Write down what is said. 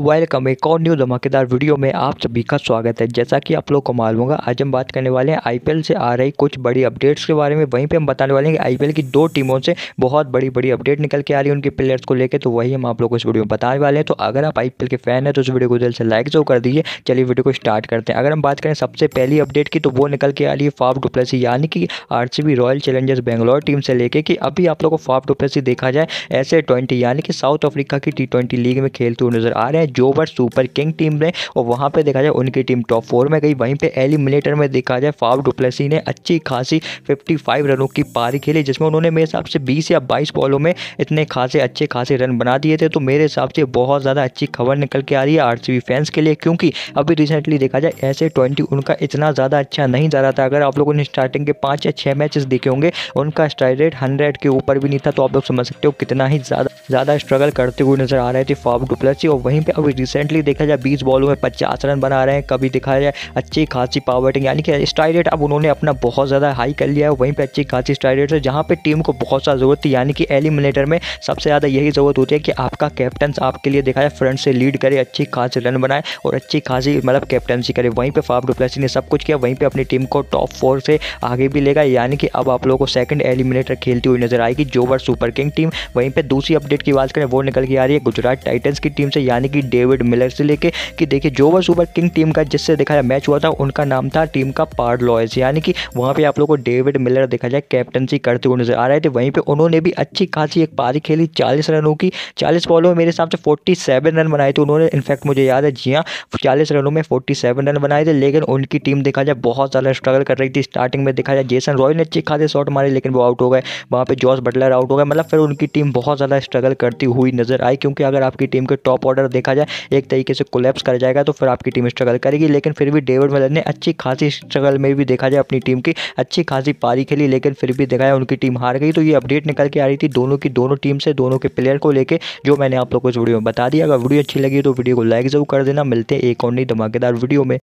welcome एक और new धमाकेदार वीडियो में आप सभी का स्वागत है जैसा कि आप लोग को मालूम होगा आज हम बात करने वाले हैं आईपीएल से आ रही कुछ बड़ी अपडेट्स के बारे में वहीं पे हम बताने वाले हैं कि आईपीएल की दो टीमों से बहुत बड़ी बड़ी अपडेट निकल के आ रही है उनके प्लेयर्स को लेकर तो वही हम आप लोग को इस वीडियो में बताने वाले हैं तो अगर आप आई के फैन है तो इस वीडियो को दिल से लाइक जो कर दीजिए चलिए वीडियो को स्टार्ट करते हैं अगर हम बात करें सबसे पहली अपडेट की तो वो निकल के आ रही है फाफ डुप्लेसी यानी कि R Royal Challengers Bangalore team से लेकर कि अभी आप लोग को फाफ डुप्लेसी देखा जाए ऐसे ट्वेंटी यानी कि साउथ अफ्रीका की टी लीग में खेलते हुए नजर आ रहे हैं हैं जोबर सुपर किंग टीम में और वहाँ पर देखा जाए उनकी टीम टॉप फोर में गई वहीं पर एलिमिनेटर में देखा जाए फाव डुप्लेसी ने अच्छी खासी फिफ्टी रनों की पारी खेली जिसमें उन्होंने मेरे हिसाब से बीस या बाईस बॉलों में इतने खासे अच्छे खासे रन बना दिए थे तो मेरे हिसाब से बहुत ज़्यादा अच्छी खबर निकल के आ रही है आरसीबी फैंस के लिए क्योंकि अभी रिसेंटली देखा जाए ऐसे ट्वेंटी उनका इतना ज़्यादा अच्छा नहीं जा रहा था अगर आप लोगों ने स्टार्टिंग के पाँच या छः मैचेस देखे होंगे उनका स्ट्राइक रेट हंड्रेड के ऊपर भी नहीं था तो आप लोग समझ सकते हो कितना ही ज़्यादा ज़्यादा स्ट्रगल करते हुए नज़र आ रहे थे फाफ डुप्लेसी और वहीं पर कि अभी रिसेंटली देखा जाए बीस बॉलों में पचास रन बना रहे हैं कभी देखा जाए अच्छी खासी पावर बैटिंग यानी कि स्ट्राइक रेट अब उन्होंने अपना बहुत ज़्यादा हाई कर लिया है वहीं पर अच्छी खासी स्ट्राइक रेट है जहाँ पर टीम को बहुत ज़्यादा ज़रूरत थी यानी कि एलिमिनेटर में सबसे ज़्यादा यही ज़रूरत होती है कि आपका कैप्टन आपके लिए देखा जाए फ्रंट से लीड करे अच्छी खासी रन बनाए और अच्छी खासी मतलब कैप्टनसी करे वहीं पर फाफ डुप्लेसी ने सब कुछ किया वहीं पर अपनी टीम को टॉप फोर से आगे भी लेगा यानी कि अब आप लोगों को सेकंड एलिमिनेटर खेलती हुई नजर आएगी जोवर सुपर किंग टीम वहीं पर दूसरी अपडेट की बात करें वो निकल के आ रही है गुजरात टाइटंस की टीम से यानी कि थी डेविड मिलर से लेके कि देखिए जो वह सुपर किंग टीम का जिससे देखा जाए मैच हुआ था उनका नाम था टीम का पार्ड लॉयस यानी कि वहाँ पे आप लोगों को डेविड मिलर देखा जाए कैप्टनसी करते हुए नजर आ रहे थे वहीं पर उन्होंने भी अच्छी खासी एक पारी खेली चालीस रनों की चालीस बॉलों में मेरे हिसाब से फोर्टी रन बनाए थे उन्होंने इनफैक्ट मुझे याद है जी हाँ चालीस रनों में फोर्टी रन बनाए थे लेकिन उनकी टीम देखा जाए बहुत ज़्यादा स्ट्रगल कर रही थी स्टार्टिंग में देखा जाए जेसन रॉय ने अच्छे खासे शॉट मारे लेकिन वो आउट हो गए वहाँ पर जॉस बटलर आउट हो गए मतलब फिर उनकी टीम बहुत ज़्यादा स्ट्रगल करती हुई नजर आई क्योंकि अगर आपकी टीम के टॉप ऑर्डर देखा देखा जाए एक तरीके से कोलेप्स कर जाएगा तो फिर आपकी टीम स्ट्रगल करेगी लेकिन फिर भी डेविड मलर ने अच्छी खासी स्ट्रगल में भी देखा जाए अपनी टीम की अच्छी खासी पारी खेली लेकिन फिर भी देखा जाए उनकी टीम हार गई तो ये अपडेट निकल के आ रही थी दोनों की दोनों टीम से दोनों के प्लेयर को लेकर जो मैंने आप लोग को इस वीडियो में बता दिया अगर वीडियो अच्छी लगी तो वीडियो को लाइक जरूर कर देना मिलते हैं एक और नई धमाकेदार वीडियो में